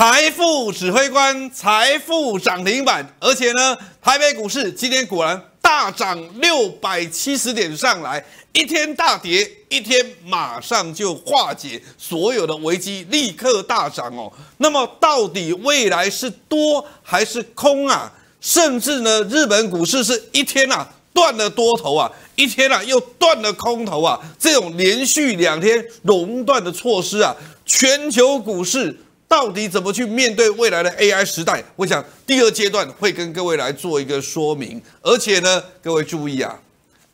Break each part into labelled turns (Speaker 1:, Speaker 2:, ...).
Speaker 1: 财富指挥官，财富涨停板，而且呢，台北股市今天果然大涨六百七十点上来，一天大跌，一天马上就化解所有的危机，立刻大涨哦。那么到底未来是多还是空啊？甚至呢，日本股市是一天啊断了多头啊，一天啊又断了空头啊，这种连续两天熔断的措施啊，全球股市。到底怎么去面对未来的 AI 时代？我想第二阶段会跟各位来做一个说明，而且呢，各位注意啊，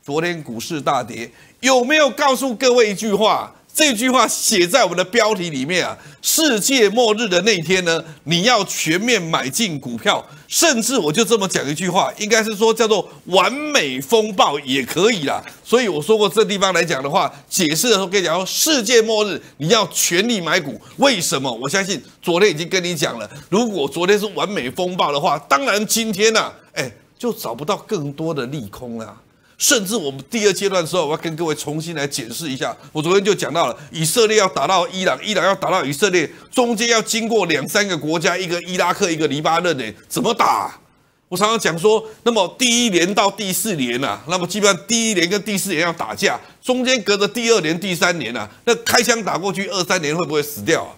Speaker 1: 昨天股市大跌，有没有告诉各位一句话？这句话写在我们的标题里面啊！世界末日的那一天呢，你要全面买进股票，甚至我就这么讲一句话，应该是说叫做“完美风暴”也可以啦。所以我说过这地方来讲的话，解释的时候可以讲：世界末日，你要全力买股。为什么？我相信昨天已经跟你讲了，如果昨天是完美风暴的话，当然今天呢，哎，就找不到更多的利空了。甚至我们第二阶段的时候，我要跟各位重新来解释一下。我昨天就讲到了，以色列要打到伊朗，伊朗要打到以色列，中间要经过两三个国家，一个伊拉克，一个黎巴嫩，呢，怎么打？我常常讲说，那么第一年到第四年呐，那么基本上第一年跟第四年要打架，中间隔着第二年、第三年呐，那开枪打过去二三年会不会死掉啊？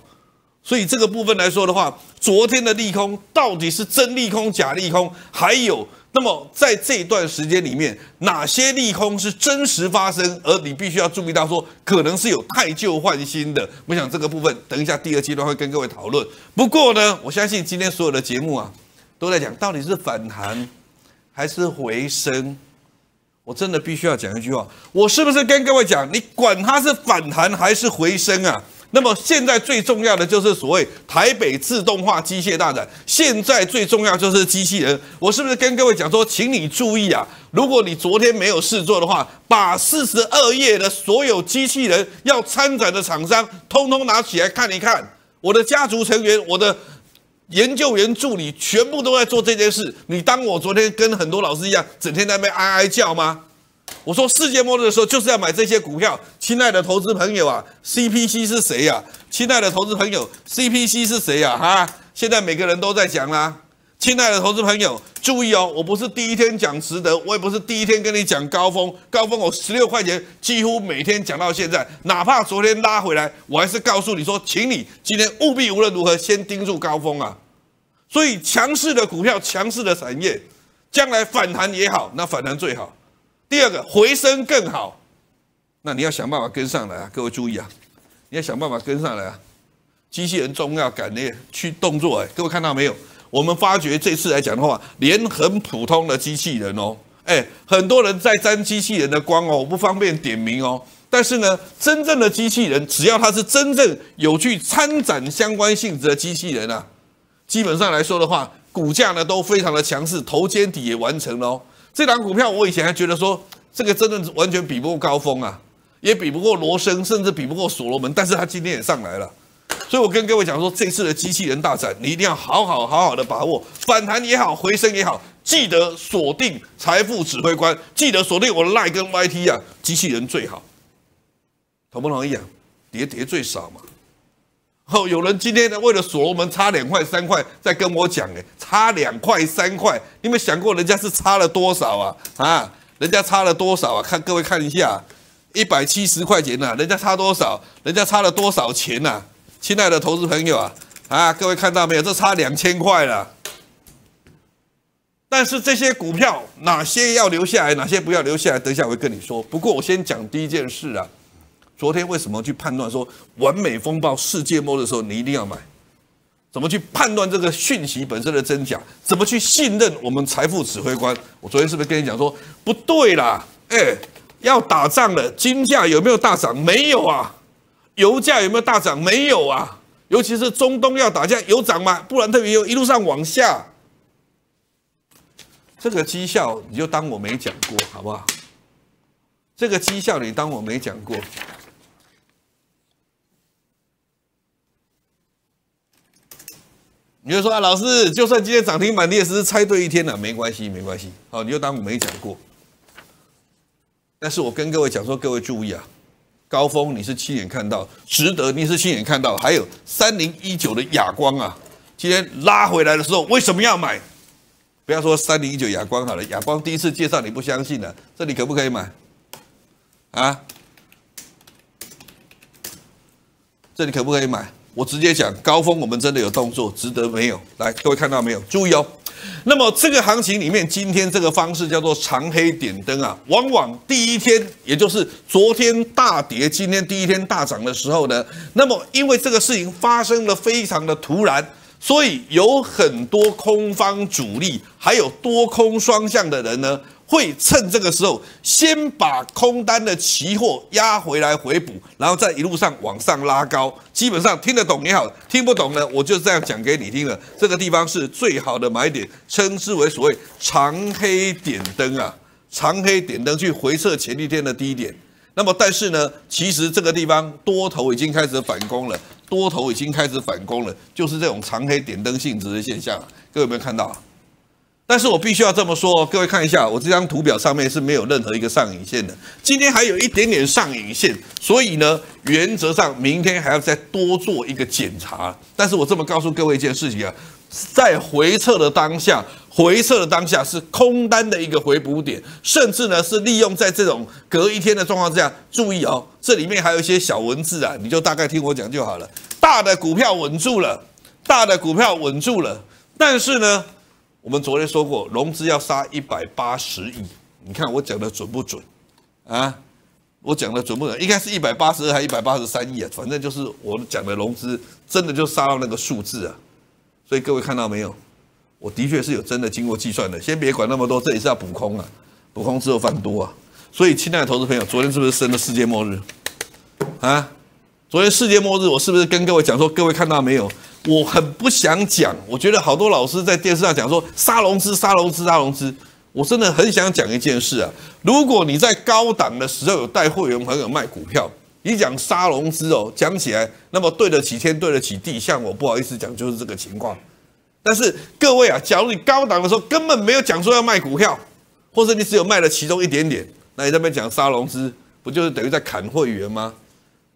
Speaker 1: 所以这个部分来说的话，昨天的利空到底是真利空、假利空，还有？那么在这一段时间里面，哪些利空是真实发生，而你必须要注意到说，可能是有太旧换新的。我想这个部分，等一下第二阶段会跟各位讨论。不过呢，我相信今天所有的节目啊，都在讲到底是反弹还是回升。我真的必须要讲一句话，我是不是跟各位讲，你管它是反弹还是回升啊？那么现在最重要的就是所谓台北自动化机械大展，现在最重要就是机器人。我是不是跟各位讲说，请你注意啊！如果你昨天没有事做的话，把四十二页的所有机器人要参展的厂商，通通拿起来看一看。我的家族成员，我的研究员助理，全部都在做这件事。你当我昨天跟很多老师一样，整天在那边哀哀叫吗？我说世界末日的时候就是要买这些股票，亲爱的投资朋友啊，CPC 是谁呀？亲爱的投资朋友，CPC 是谁呀？哈，现在每个人都在讲啦。亲爱的投资朋友，注意哦，我不是第一天讲值德，我也不是第一天跟你讲高峰。高峰，我十六块钱几乎每天讲到现在，哪怕昨天拉回来，我还是告诉你说，请你今天务必无论如何先盯住高峰啊。所以强势的股票、强势的产业，将来反弹也好，那反弹最好。第二个回升更好，那你要想办法跟上来啊！各位注意啊，你要想办法跟上来啊！机器人重要，感念去动作哎！各位看到没有？我们发觉这次来讲的话，连很普通的机器人哦，哎，很多人在沾机器人的光哦，我不方便点名哦。但是呢，真正的机器人，只要它是真正有去参展相关性质的机器人啊，基本上来说的话，股价呢都非常的强势，头肩底也完成了哦。这档股票，我以前还觉得说，这个真的完全比不过高峰啊，也比不过罗生，甚至比不过所罗门。但是他今天也上来了，所以我跟各位讲说，这次的机器人大展，你一定要好好好好的把握反弹也好，回升也好，记得锁定财富指挥官，记得锁定我赖跟 YT 啊，机器人最好，同不同意啊？叠叠最少嘛。后有人今天呢为了所罗门差两块三块在跟我讲诶，差两块三块，你没想过人家是差了多少啊啊人家差了多少啊？看各位看一下，一百七十块钱呐，人家差多少？人家差了多少钱呐？亲爱的投资朋友啊啊，各位看到没有？这差两千块了。但是这些股票哪些要留下来，哪些不要留下来？等一下我会跟你说。不过我先讲第一件事啊。昨天为什么去判断说完美风暴、世界末的时候你一定要买？怎么去判断这个讯息本身的真假？怎么去信任我们财富指挥官？我昨天是不是跟你讲说不对啦？哎，要打仗了，金价有没有大涨？没有啊。油价有没有大涨？没有啊。尤其是中东要打架，有涨吗？不然特别油一路上往下。这个绩效你就当我没讲过好不好？这个绩效你当我没讲过。你就说啊，老师，就算今天涨停板跌，只是猜对一天了，没关系，没关系。好，你就当我没讲过。但是我跟各位讲说，各位注意啊，高峰你是亲眼看到，值得你是亲眼看到，还有三零一九的哑光啊，今天拉回来的时候为什么要买？不要说三零一九哑光好了，哑光第一次介绍你不相信了，这里可不可以买？啊？这里可不可以买？我直接讲，高峰我们真的有动作，值得没有？来，各位看到没有？注意哦。那么这个行情里面，今天这个方式叫做长黑点灯啊。往往第一天，也就是昨天大跌，今天第一天大涨的时候呢，那么因为这个事情发生的非常的突然，所以有很多空方主力还有多空双向的人呢。会趁这个时候先把空单的期货压回来回补，然后再一路上往上拉高。基本上听得懂也好，听不懂呢我就这样讲给你听了。这个地方是最好的买点，称之为所谓长黑点灯啊，长黑点灯去回测前一天的低点。那么但是呢，其实这个地方多头已经开始反攻了，多头已经开始反攻了，就是这种长黑点灯性质的现象。各位有没有看到？但是我必须要这么说，各位看一下，我这张图表上面是没有任何一个上影线的。今天还有一点点上影线，所以呢，原则上明天还要再多做一个检查。但是我这么告诉各位一件事情啊，在回撤的当下，回撤的当下是空单的一个回补点，甚至呢是利用在这种隔一天的状况之下。注意哦，这里面还有一些小文字啊，你就大概听我讲就好了。大的股票稳住了，大的股票稳住了，但是呢。我们昨天说过，融资要杀一百八十亿，你看我讲的准不准啊？我讲的准不准？应该是一百八十还是一百八十三亿啊？反正就是我讲的融资真的就杀到那个数字啊！所以各位看到没有？我的确是有真的经过计算的，先别管那么多，这里是要补空啊，补空之后翻多啊！所以亲爱的投资朋友，昨天是不是升了世界末日啊？昨天世界末日，我是不是跟各位讲说，各位看到没有？我很不想讲，我觉得好多老师在电视上讲说杀融资、杀融资、杀融资，我真的很想讲一件事啊。如果你在高档的时候有带会员朋友卖股票，你讲杀融资哦，讲起来那么对得起天、对得起地，像我不好意思讲就是这个情况。但是各位啊，假如你高档的时候根本没有讲说要卖股票，或者你只有卖了其中一点点，那你这边讲杀融资，不就是等于在砍会员吗？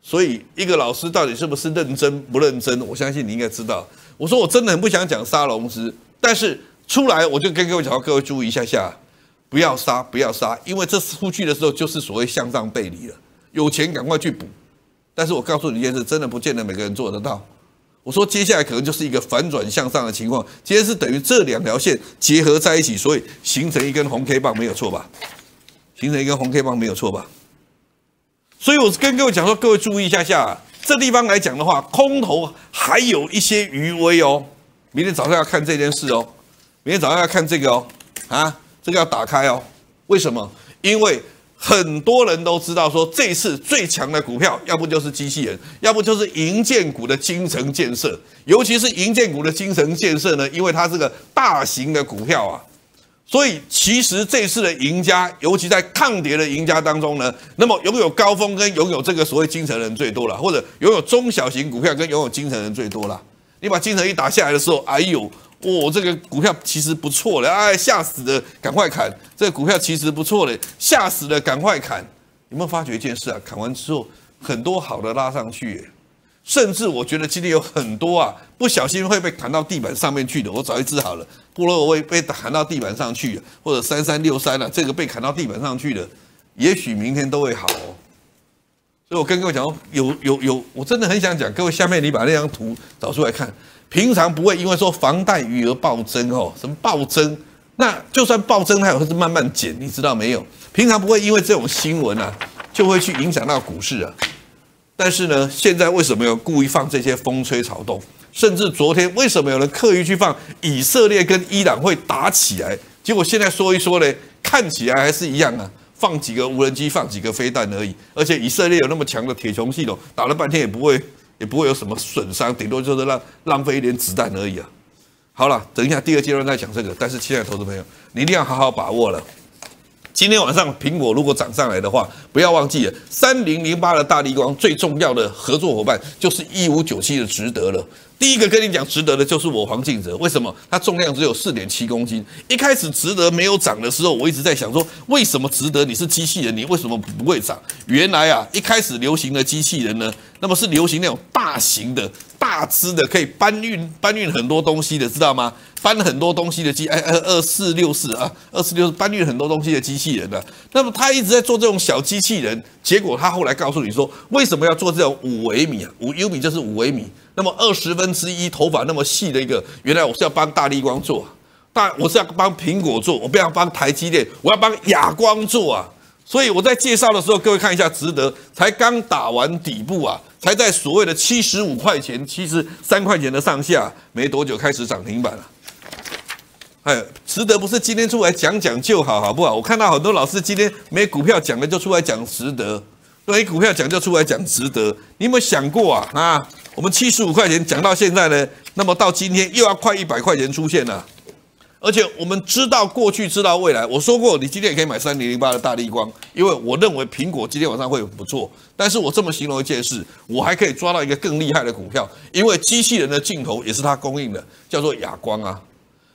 Speaker 1: 所以，一个老师到底是不是认真不认真？我相信你应该知道。我说我真的很不想讲杀龙师，但是出来我就跟各位讲，各位注意一下下，不要杀，不要杀，因为这出去的时候就是所谓向上背离了。有钱赶快去补，但是我告诉你一件事，真的不见得每个人做得到。我说接下来可能就是一个反转向上的情况，今天是等于这两条线结合在一起，所以形成一根红 K 棒，没有错吧？形成一根红 K 棒，没有错吧？所以，我跟各位讲说，各位注意一下下，这地方来讲的话，空头还有一些余威哦。明天早上要看这件事哦，明天早上要看这个哦，啊，这个要打开哦。为什么？因为很多人都知道说，这次最强的股票，要不就是机器人，要不就是银建股的精神建设，尤其是银建股的精神建设呢，因为它是个大型的股票啊。所以其实这次的赢家，尤其在抗跌的赢家当中呢，那么拥有高峰跟拥有这个所谓京的人最多了，或者拥有中小型股票跟拥有京的人最多了。你把精神一打下来的时候，哎呦，我这个股票其实不错了，哎，吓死的，赶快砍！这个股票其实不错了，吓死的，赶快砍！有没有发觉一件事啊？砍完之后，很多好的拉上去。甚至我觉得今天有很多啊，不小心会被弹到地板上面去的。我早就治好了，布洛威被弹到地板上去或者三三六三了，这个被弹到地板上去了，也许明天都会好。所以我跟各位讲，有有有，我真的很想讲各位，下面你把那张图找出来看，平常不会因为说房贷余额暴增哦，什么暴增，那就算暴增，它也会是慢慢减，你知道没有？平常不会因为这种新闻啊，就会去影响到股市啊。但是呢，现在为什么要故意放这些风吹草动？甚至昨天为什么有人刻意去放以色列跟伊朗会打起来？结果现在说一说呢，看起来还是一样啊，放几个无人机，放几个飞弹而已。而且以色列有那么强的铁穹系统，打了半天也不会，也不会有什么损伤，顶多就是让浪费一点子弹而已啊。好了，等一下第二阶段再讲这个。但是，亲爱的投资朋友，你一定要好好把握了。今天晚上苹果如果涨上来的话，不要忘记了，三零零八的大力光最重要的合作伙伴就是一五九七的值得了。第一个跟你讲值得的就是我黄敬哲，为什么它重量只有四点七公斤？一开始值得没有涨的时候，我一直在想说，为什么值得？你是机器人，你为什么不会涨？原来啊，一开始流行的机器人呢，那么是流行那种大型的、大只的，可以搬运搬运很多东西的，知道吗？搬很多东西的机，哎，二二四六四啊，二四六四搬运很多东西的机器人了。那么他一直在做这种小机器人，结果他后来告诉你说，为什么要做这种五微米啊？五 u 米就是五微米。那么二十分之一头发那么细的一个，原来我是要帮大力光做，大我是要帮苹果做，我不要帮台积电，我要帮亚光做啊！所以我在介绍的时候，各位看一下，值得才刚打完底部啊，才在所谓的七十五块钱、七十三块钱的上下，没多久开始涨停板了。哎，值得不是今天出来讲讲就好，好不好？我看到很多老师今天没股票讲的就出来讲值得，没股票讲就出来讲值得，你有没有想过啊？啊！我们七十五块钱讲到现在呢，那么到今天又要快一百块钱出现了，而且我们知道过去知道未来。我说过，你今天也可以买三零零八的大力光，因为我认为苹果今天晚上会有不错。但是我这么形容一件事，我还可以抓到一个更厉害的股票，因为机器人的镜头也是它供应的，叫做亚光啊。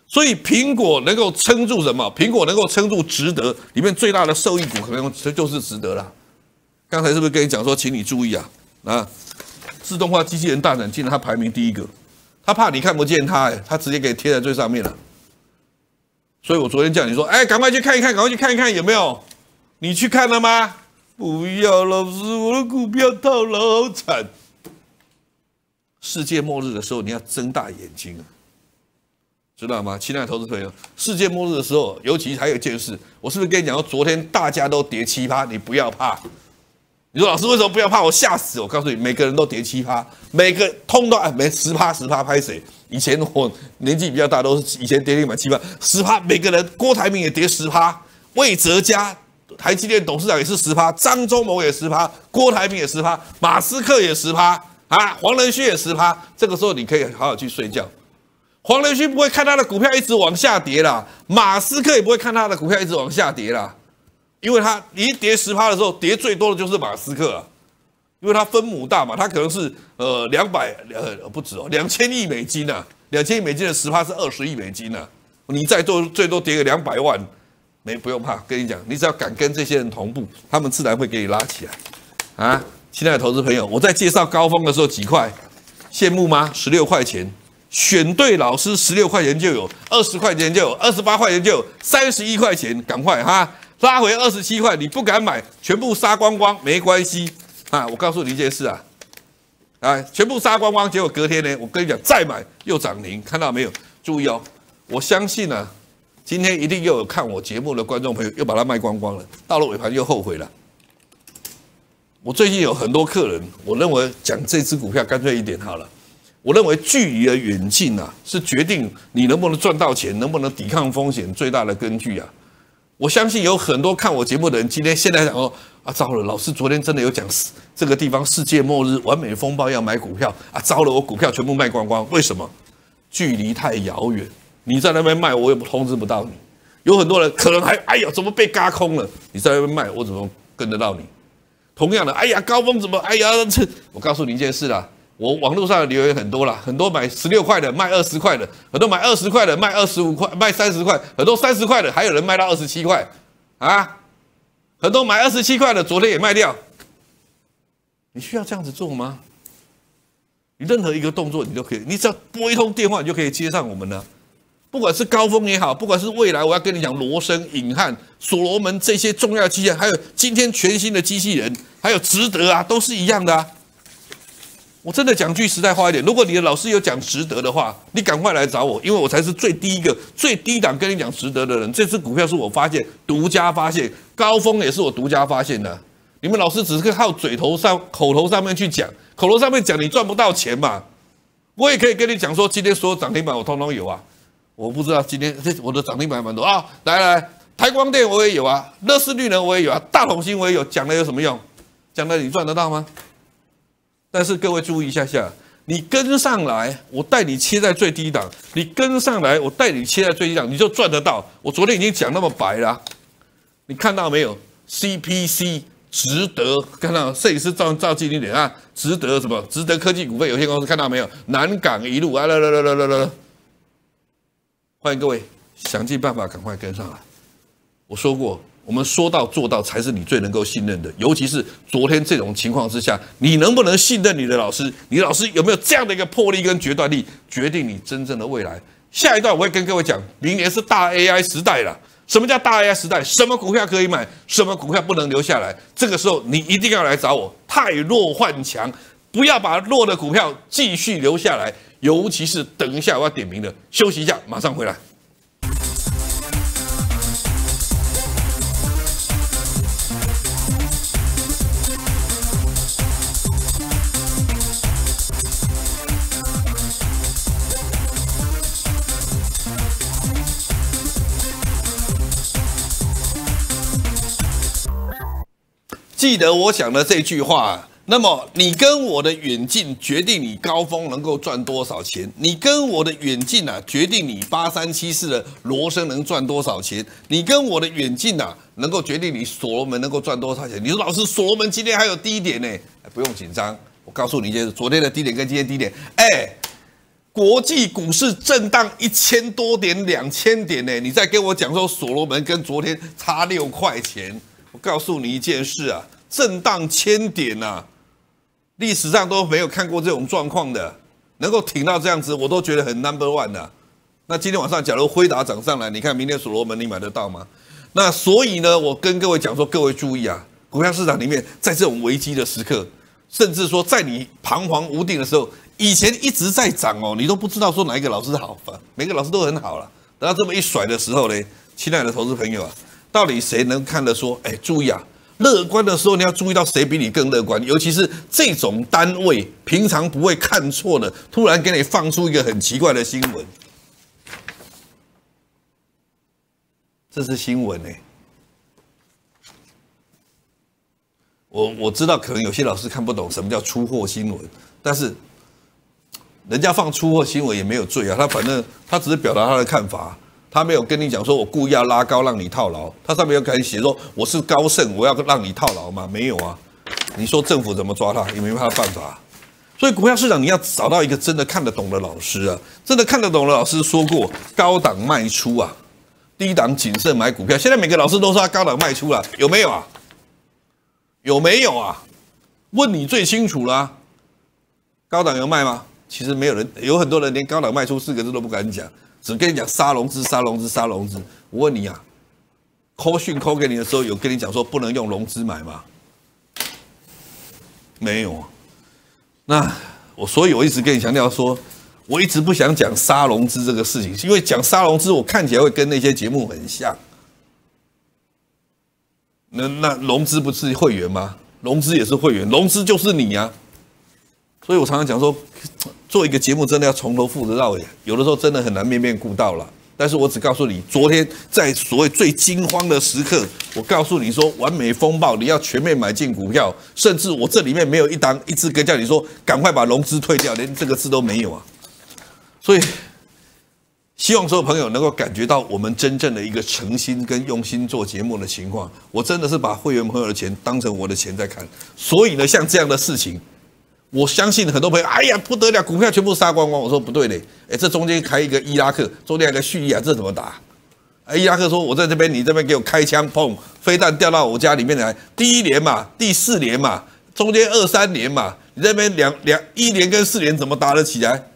Speaker 1: 所以苹果能够撑住什么？苹果能够撑住，值得里面最大的受益股可能就是值得了。刚才是不是跟你讲说，请你注意啊啊！自动化机器人大展，竟然他排名第一个，他怕你看不见他，哎，他直接给贴在最上面了。所以我昨天叫你说，哎，赶快去看一看，赶快去看一看有没有？你去看了吗？不要老师，我的股票套牢好惨。世界末日的时候，你要睁大眼睛啊，知道吗，亲爱的投资朋友？世界末日的时候，尤其还有一件事，我是不是跟你讲？要昨天大家都跌七葩，你不要怕。你说老师为什么不要怕我吓死？我告诉你，每个人都跌七趴，每个通都哎，每十趴十趴拍谁？以前我年纪比较大，都是以前跌也蛮七八十趴，每个人郭台铭也跌十趴，魏哲家、台积电董事长也是十趴，张忠谋也十趴，郭台铭也十趴，马斯克也十趴啊，黄仁勋也十趴。这个时候你可以好好去睡觉，黄仁勋不会看他的股票一直往下跌啦，马斯克也不会看他的股票一直往下跌啦。因为它你一跌十趴的时候，跌最多的就是马斯克啊，因为它分母大嘛，它可能是呃两百呃不止哦，两千亿美金呐，两千亿美金的十趴是二十亿美金呐，你再多最多跌个两百万，没不用怕，跟你讲，你只要敢跟这些人同步，他们自然会给你拉起来，啊，亲爱的投资朋友，我在介绍高峰的时候几块，羡慕吗？十六块钱，选对老师，十六块钱就有，二十块钱就有，二十八块钱就有，三十一块钱赶快哈。拉回二十七块，你不敢买，全部杀光光没关系啊！我告诉你一件事啊，啊，全部杀光光，结果隔天呢，我跟你讲，再买又涨停，看到没有？注意哦，我相信呢，今天一定又有看我节目的观众朋友又把它卖光光了，到了尾盘又后悔了。我最近有很多客人，我认为讲这只股票干脆一点好了，我认为距离的远近啊，是决定你能不能赚到钱，能不能抵抗风险最大的根据啊。我相信有很多看我节目的人，今天现在想说啊，糟了，老师昨天真的有讲这个地方世界末日，完美风暴要买股票啊，糟了，我股票全部卖光光。为什么？距离太遥远，你在那边卖，我不通知不到你。有很多人可能还哎呀，怎么被嘎空了？你在那边卖，我怎么跟得到你？同样的，哎呀，高峰怎么？哎呀，这我告诉你一件事啦。我网络上的留言很多了，很多买十六块的卖二十块的，很多买二十块的卖二十五块卖三十块，很多三十块的还有人卖到二十七块啊，很多买二十七块的昨天也卖掉。你需要这样子做吗？你任何一个动作你都可以，你只要拨一通电话你就可以接上我们了。不管是高峰也好，不管是未来我要跟你讲罗森、隐翰、所罗门这些重要机械，还有今天全新的机器人，还有值得啊，都是一样的啊。我真的讲句实在话一点，如果你的老师有讲值得的话，你赶快来找我，因为我才是最低一个最低档跟你讲值得的人。这只股票是我发现，独家发现，高峰也是我独家发现的。你们老师只是靠嘴头上、口头上面去讲，口头上面讲你赚不到钱嘛。我也可以跟你讲说，今天所有涨停板我通通有啊。我不知道今天这我的涨停板蛮多啊。来来，台光电我也有啊，乐视绿能我也有啊，大统新我也有。讲了有什么用？讲了你赚得到吗？但是各位注意一下下，你跟上来，我带你切在最低档；你跟上来，我带你切在最低档，你就赚得到。我昨天已经讲那么白啦，你看到没有？CPC 值得看到，摄影师照照近一点啊，值得什么？值得科技股份有限公司看到没有？南港一路来来来来来来来，欢迎各位想尽办法赶快跟上来。我说过。我们说到做到才是你最能够信任的，尤其是昨天这种情况之下，你能不能信任你的老师？你老师有没有这样的一个魄力跟决断力，决定你真正的未来？下一段我会跟各位讲，明年是大 AI 时代了。什么叫大 AI 时代？什么股票可以买？什么股票不能留下来？这个时候你一定要来找我，太弱换强，不要把弱的股票继续留下来。尤其是等一下我要点名的，休息一下，马上回来。记得我讲的这句话，那么你跟我的远近决定你高峰能够赚多少钱，你跟我的远近呢决定你八三七四的罗生能赚多少钱，你跟我的远近呢能够决定你所罗门能够赚多少钱。你说老师，所罗门今天还有低点呢，不用紧张。我告诉你一件事，昨天的低点跟今天低点，哎，国际股市震荡一千多点、两千点呢，你在跟我讲说所罗门跟昨天差六块钱，我告诉你一件事啊。震荡千点呐，历史上都没有看过这种状况的，能够挺到这样子，我都觉得很 number one 啊。那今天晚上，假如辉达涨上来，你看明天所罗门你买得到吗？那所以呢，我跟各位讲说，各位注意啊，股票市场里面在这种危机的时刻，甚至说在你彷徨无定的时候，以前一直在涨哦，你都不知道说哪一个老师好，每个老师都很好了。到这么一甩的时候呢，亲爱的投资朋友啊，到底谁能看得说？哎，注意啊！乐观的时候，你要注意到谁比你更乐观，尤其是这种单位，平常不会看错的，突然给你放出一个很奇怪的新闻，这是新闻呢？我我知道，可能有些老师看不懂什么叫出货新闻，但是人家放出货新闻也没有罪啊，他反正他只是表达他的看法。他没有跟你讲说，我故意要拉高让你套牢。他上面有开始写说，我是高盛，我要让你套牢吗？没有啊。你说政府怎么抓他？有没有他办法？所以股票市场你要找到一个真的看得懂的老师啊，真的看得懂的老师说过，高档卖出啊，低档谨慎买股票。现在每个老师都说高档卖出了，有没有啊？有没有啊？问你最清楚啦，高档有卖吗？其实没有人，有很多人连高档卖出四个字都不敢讲。只跟你讲杀融资，杀融资，杀融资。我问你啊扣讯扣给你的时候有跟你讲说不能用融资买吗？没有。那我所以我一直跟你强调说，我一直不想讲杀融资这个事情，因为讲杀融资我看起来会跟那些节目很像。那那融资不是会员吗？融资也是会员，融资就是你啊。所以我常常讲说。做一个节目真的要从头负责到尾，有的时候真的很难面面顾到了。但是我只告诉你，昨天在所谓最惊慌的时刻，我告诉你说“完美风暴”，你要全面买进股票，甚至我这里面没有一单一只跟叫你说赶快把融资退掉，连这个字都没有啊。所以，希望所有朋友能够感觉到我们真正的一个诚心跟用心做节目的情况。我真的是把会员朋友的钱当成我的钱在看，所以呢，像这样的事情。我相信很多朋友，哎呀不得了，股票全部杀光光。我说不对嘞，哎，这中间开一个伊拉克，中间一个叙利亚，这怎么打？哎，伊拉克说我在这边，你这边给我开枪砰，飞弹掉到我家里面来。第一年嘛，第四年嘛，中间二三年嘛，你这边两两一年跟四年怎么打得起来？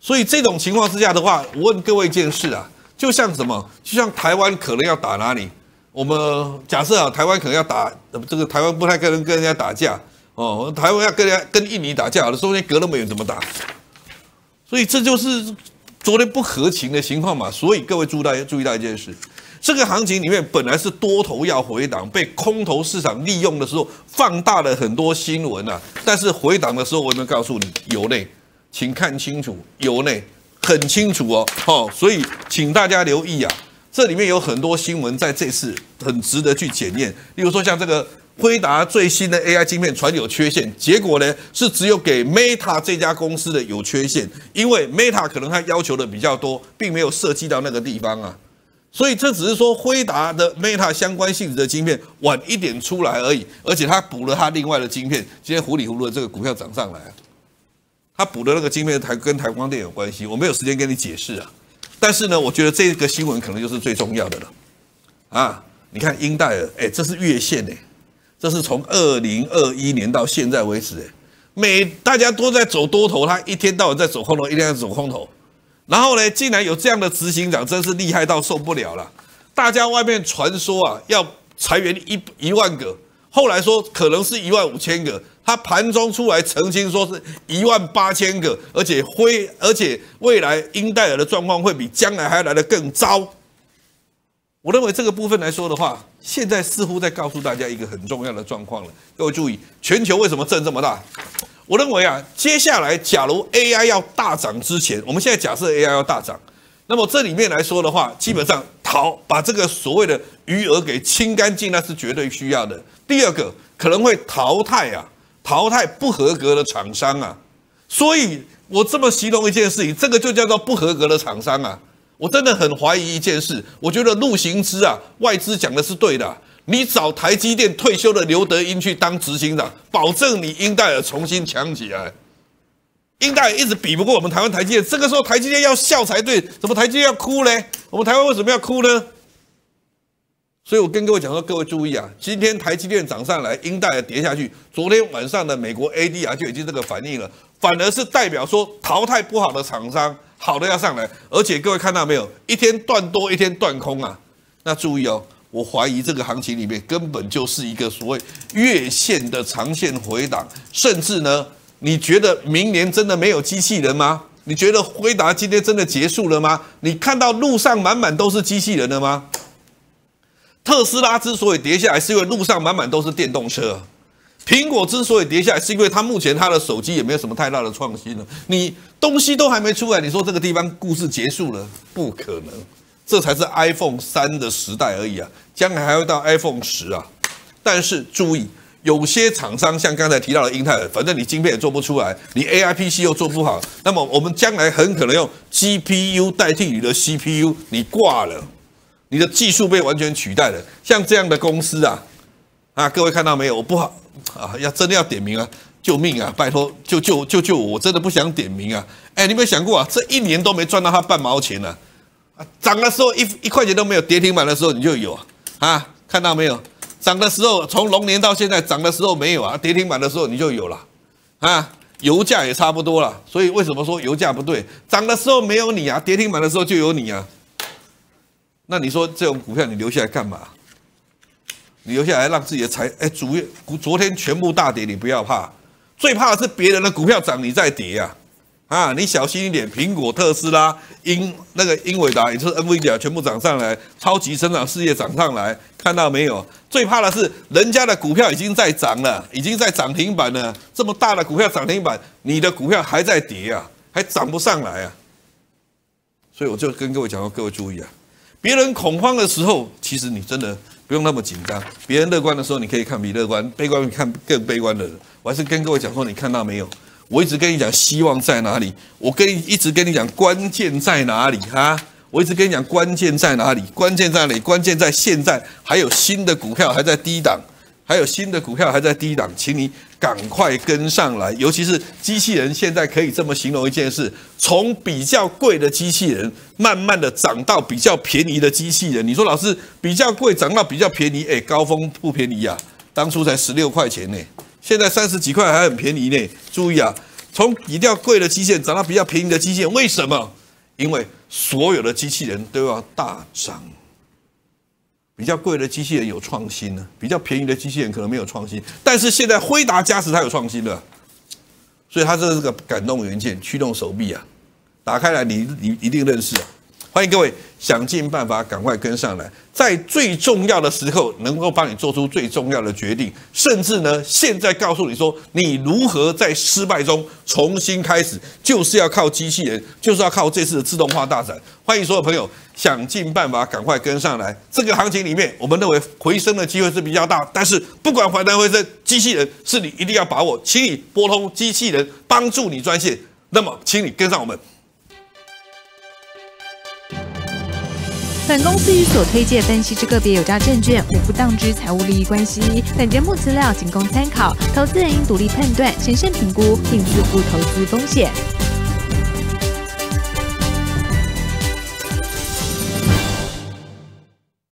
Speaker 1: 所以这种情况之下的话，我问各位一件事啊，就像什么？就像台湾可能要打哪里？我们假设啊，台湾可能要打，这个台湾不太可能跟人家打架。哦，台湾要跟人家跟印尼打架了，中间隔那么远怎么打？所以这就是昨天不合情的情况嘛。所以各位注意大家注意到一件事，这个行情里面本来是多头要回档，被空头市场利用的时候放大了很多新闻呐。但是回档的时候，我有没有告诉你有内？请看清楚有内，很清楚哦。好，所以请大家留意啊，这里面有很多新闻在这次很值得去检验，例如说像这个。辉达最新的 AI 晶片传有缺陷，结果呢是只有给 Meta 这家公司的有缺陷，因为 Meta 可能它要求的比较多，并没有涉及到那个地方啊，所以这只是说辉达的 Meta 相关性质的晶片晚一点出来而已，而且它补了它另外的晶片，今天糊里糊涂的这个股票涨上来，它补的那个晶片台跟台光电有关系，我没有时间跟你解释啊，但是呢，我觉得这个新闻可能就是最重要的了，啊，你看英戴尔，哎，这是月线呢。这是从二零二一年到现在为止，每大家都在走多头，他一天到晚在走空头，一天在走空头，然后呢，竟然有这样的执行长，真是厉害到受不了了。大家外面传说啊，要裁员一一万个，后来说可能是一万五千个，他盘中出来澄清说是一万八千个，而且灰，而且未来英戴尔的状况会比将来还来的更糟。我认为这个部分来说的话，现在似乎在告诉大家一个很重要的状况了。各位注意，全球为什么震这么大？我认为啊，接下来假如 AI 要大涨之前，我们现在假设 AI 要大涨，那么这里面来说的话，基本上逃把这个所谓的余额给清干净，那是绝对需要的。第二个可能会淘汰啊，淘汰不合格的厂商啊。所以我这么形容一件事情，这个就叫做不合格的厂商啊。我真的很怀疑一件事，我觉得陆行之啊，外资讲的是对的。你找台积电退休的刘德英去当执行长，保证你英代尔重新强起来。英代尔一直比不过我们台湾台积电，这个时候台积电要笑才对，怎么台积电要哭嘞？我们台湾为什么要哭呢？所以我跟各位讲说，各位注意啊，今天台积电涨上来，英代尔跌下去。昨天晚上的美国 a d r 就已经这个反应了。反而是代表说淘汰不好的厂商，好的要上来。而且各位看到没有，一天断多，一天断空啊。那注意哦，我怀疑这个行情里面根本就是一个所谓月线的长线回档。甚至呢，你觉得明年真的没有机器人吗？你觉得辉达今天真的结束了吗？你看到路上满满都是机器人了吗？特斯拉之所以跌下来，是因为路上满满都是电动车。苹果之所以跌下，来，是因为它目前它的手机也没有什么太大的创新了。你东西都还没出来，你说这个地方故事结束了？不可能，这才是 iPhone 三的时代而已啊！将来还会到 iPhone 十啊！但是注意，有些厂商像刚才提到的英特尔，反正你晶片也做不出来，你 A I P C 又做不好，那么我们将来很可能用 G P U 代替你的 C P U，你挂了，你的技术被完全取代了。像这样的公司啊，啊，各位看到没有？我不好。啊，要真的要点名啊！救命啊！拜托，救救救救我！我真的不想点名啊！哎，你有没有想过啊？这一年都没赚到他半毛钱呢！啊，涨的时候一一块钱都没有，跌停板的时候你就有啊！啊，看到没有？涨的时候从龙年到现在涨的时候没有啊，跌停板的时候你就有了啊！油价也差不多了，所以为什么说油价不对？涨的时候没有你啊，跌停板的时候就有你啊！那你说这种股票你留下来干嘛？留下来让自己的财哎，主业股昨天全部大跌，你不要怕，最怕的是别人的股票涨，你在跌呀，啊，你小心一点。苹果、特斯拉、英那个英伟达，也就是 NVDA，全部涨上来，超级成长事业涨上来，看到没有？最怕的是人家的股票已经在涨了，已经在涨停板了，这么大的股票涨停板，你的股票还在跌啊，还涨不上来啊。所以我就跟各位讲，各位注意啊，别人恐慌的时候，其实你真的。不用那么紧张，别人乐观的时候，你可以看比乐观，悲观看更悲观的人。我还是跟各位讲说，你看到没有？我一直跟你讲希望在哪里，我跟你一直跟你讲关键在哪里哈。我一直跟你讲关键在哪里，关键在哪里？关键在现在，还有新的股票还在低档。还有新的股票还在低档，请你赶快跟上来。尤其是机器人，现在可以这么形容一件事：从比较贵的机器人，慢慢的涨到比较便宜的机器人。你说老师，比较贵涨到比较便宜，哎，高峰不便宜呀，当初才十六块钱呢，现在三十几块还很便宜呢。注意啊，从比较贵的基线涨到比较便宜的基线，为什么？因为所有的机器人都要大涨。比较贵的机器人有创新呢，比较便宜的机器人可能没有创新，但是现在辉达加持它有创新了，所以它这是个感动元件驱动手臂啊！打开来，你你一定认识。欢迎各位想尽办法赶快跟上来，在最重要的时候能够帮你做出最重要的决定，甚至呢，现在告诉你说你如何在失败中重新开始，就是要靠机器人，就是要靠这次的自动化大展。欢迎所有朋友。想尽办法赶快跟上来，这个行情里面，我们认为回升的机会是比较大。但是不管反弹回升，机器人是你一定要把握，请你拨通机器人帮助你专线，那么请你跟上我们。本公司与所推介分析之个别有价证券无不当之财务利益关系，本节目资料仅供参考，投资人应独立判断、审慎评估，并自负投资风险。